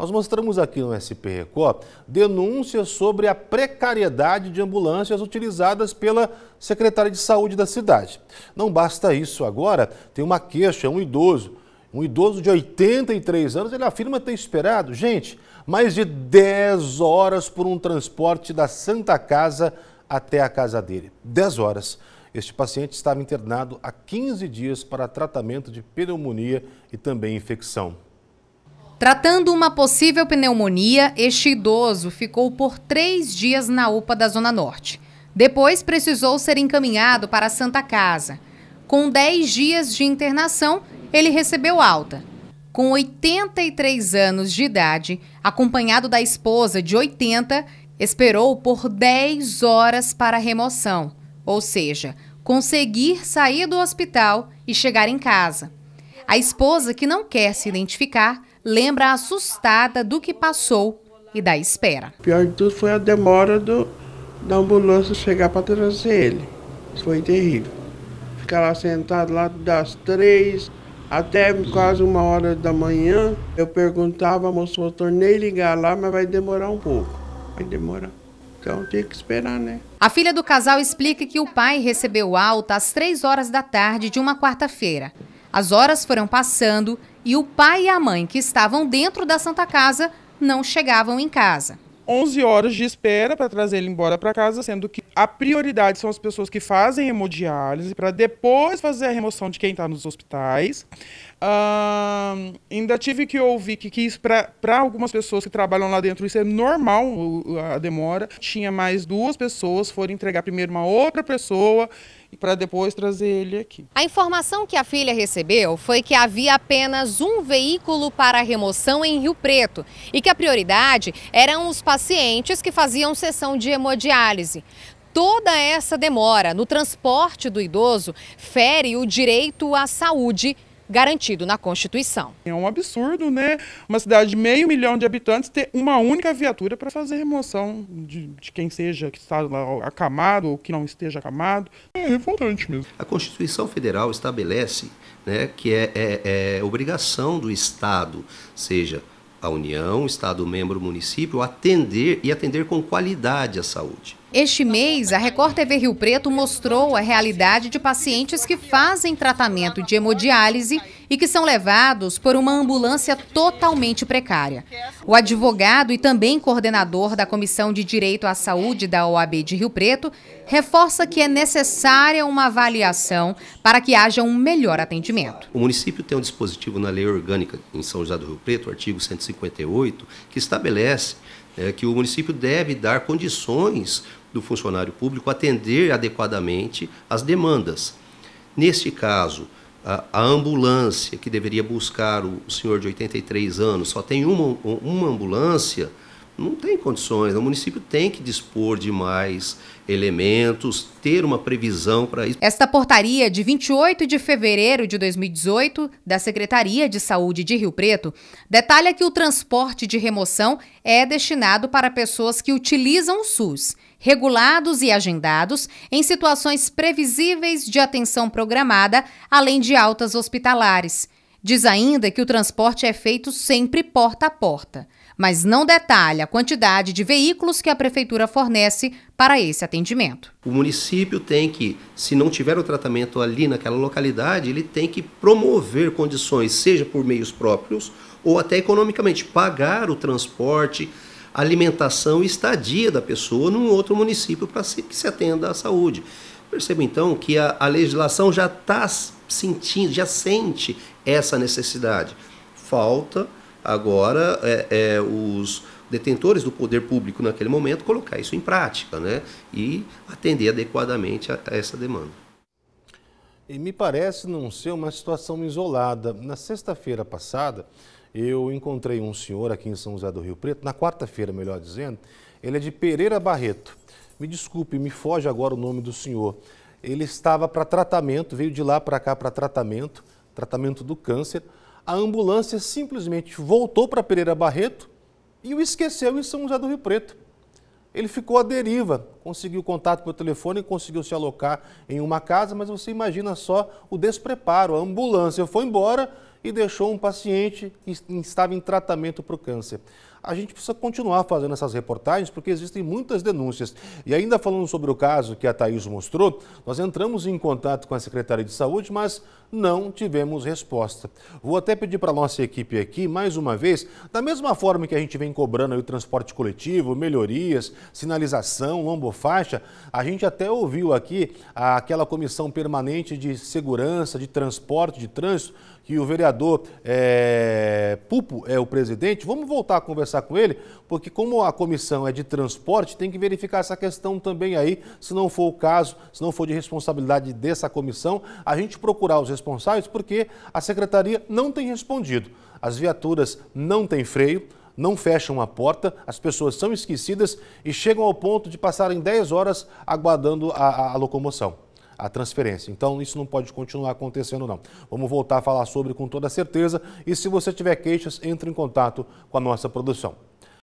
Nós mostramos aqui no SP Record denúncias sobre a precariedade de ambulâncias utilizadas pela secretária de saúde da cidade. Não basta isso, agora tem uma queixa, um idoso. Um idoso de 83 anos, ele afirma ter esperado, gente, mais de 10 horas por um transporte da Santa Casa até a casa dele. 10 horas. Este paciente estava internado há 15 dias para tratamento de pneumonia e também infecção. Tratando uma possível pneumonia, este idoso ficou por três dias na UPA da Zona Norte. Depois precisou ser encaminhado para a Santa Casa. Com 10 dias de internação, ele recebeu alta. Com 83 anos de idade, acompanhado da esposa de 80, esperou por 10 horas para remoção, ou seja, conseguir sair do hospital e chegar em casa. A esposa, que não quer se identificar, lembra assustada do que passou e da espera. O pior de tudo foi a demora do, da ambulância chegar para trazer ele. Isso foi terrível. Ficar lá sentado lá das três até quase uma hora da manhã. Eu perguntava, a moça, eu tornei ligar lá, mas vai demorar um pouco. Vai demorar. Então tem que esperar, né? A filha do casal explica que o pai recebeu alta às três horas da tarde de uma quarta-feira. As horas foram passando e o pai e a mãe que estavam dentro da Santa Casa não chegavam em casa. 11 horas de espera para trazer ele embora para casa, sendo que a prioridade são as pessoas que fazem hemodiálise para depois fazer a remoção de quem está nos hospitais. Uh, ainda tive que ouvir que, que isso para algumas pessoas que trabalham lá dentro isso é normal a demora. Tinha mais duas pessoas, foram entregar primeiro uma outra pessoa e para depois trazer ele aqui. A informação que a filha recebeu foi que havia apenas um veículo para remoção em Rio Preto e que a prioridade eram os pacientes que faziam sessão de hemodiálise. Toda essa demora no transporte do idoso fere o direito à saúde garantido na Constituição. É um absurdo, né? Uma cidade de meio milhão de habitantes ter uma única viatura para fazer remoção de, de, quem seja que está lá acamado ou que não esteja acamado. É revoltante mesmo. A Constituição Federal estabelece né, que é, é, é obrigação do Estado, seja a União, Estado membro, município, atender e atender com qualidade a saúde. Este mês, a Record TV Rio Preto mostrou a realidade de pacientes que fazem tratamento de hemodiálise e que são levados por uma ambulância totalmente precária. O advogado e também coordenador da Comissão de Direito à Saúde da OAB de Rio Preto reforça que é necessária uma avaliação para que haja um melhor atendimento. O município tem um dispositivo na lei orgânica em São José do Rio Preto, artigo 158, que estabelece é, que o município deve dar condições do funcionário público atender adequadamente às demandas. Neste caso, a, a ambulância que deveria buscar o, senhor de 83 anos, só tem uma, uma ambulância, não tem condições. Né? O município tem que dispor de mais elementos, ter uma previsão para isso. Esta portaria de 28 de fevereiro de 2018 da Secretaria de Saúde de Rio Preto detalha que o transporte de remoção é destinado para pessoas que utilizam o SUS, regulados e agendados em situações previsíveis de atenção programada, além de altas hospitalares. Diz ainda que o transporte é feito sempre porta a porta mas não detalha a quantidade de veículos que a prefeitura fornece para esse atendimento. O município tem que, se não tiver o tratamento ali naquela localidade, ele tem que promover condições, seja por meios próprios ou até economicamente, pagar o transporte, alimentação e estadia da pessoa num outro município para que se atenda à saúde. Percebo então que a, a legislação já está sentindo, já sente essa necessidade. Falta agora é, é, os detentores do poder público naquele momento colocar isso em prática né? e atender adequadamente a, a essa demanda. E me parece não ser uma situação isolada. Na sexta-feira passada, eu encontrei um senhor aqui em São José do Rio Preto, na quarta-feira, melhor dizendo, ele é de Pereira Barreto. Me desculpe, me foge agora o nome do senhor. Ele estava para tratamento, veio de lá para cá para tratamento, tratamento do câncer, a ambulância simplesmente voltou para Pereira Barreto e o esqueceu em São José do Rio Preto. Ele ficou à deriva, conseguiu contato pelo telefone, conseguiu se alocar em uma casa, mas você imagina só o despreparo. A ambulância foi embora e deixou um paciente que estava em tratamento para o câncer. A gente precisa continuar fazendo essas reportagens porque existem muitas denúncias. E ainda falando sobre o caso que a Thaís mostrou, nós entramos em contato com a Secretaria de Saúde, mas não tivemos resposta. Vou até pedir para a nossa equipe aqui, mais uma vez, da mesma forma que a gente vem cobrando o transporte coletivo, melhorias, sinalização, lombofobia, faixa, a gente até ouviu aqui aquela comissão permanente de segurança, de transporte, de trânsito, que o vereador é, Pupo é o presidente. Vamos voltar a conversar com ele, porque como a comissão é de transporte, tem que verificar essa questão também aí, se não for o caso, se não for de responsabilidade dessa comissão, a gente procurar os responsáveis, porque a secretaria não tem respondido. As viaturas não têm freio, não fecham a porta, as pessoas são esquecidas e chegam ao ponto de passarem 10 horas aguardando a, a, a locomoção, a transferência. Então isso não pode continuar acontecendo não. Vamos voltar a falar sobre com toda certeza e se você tiver queixas, entre em contato com a nossa produção.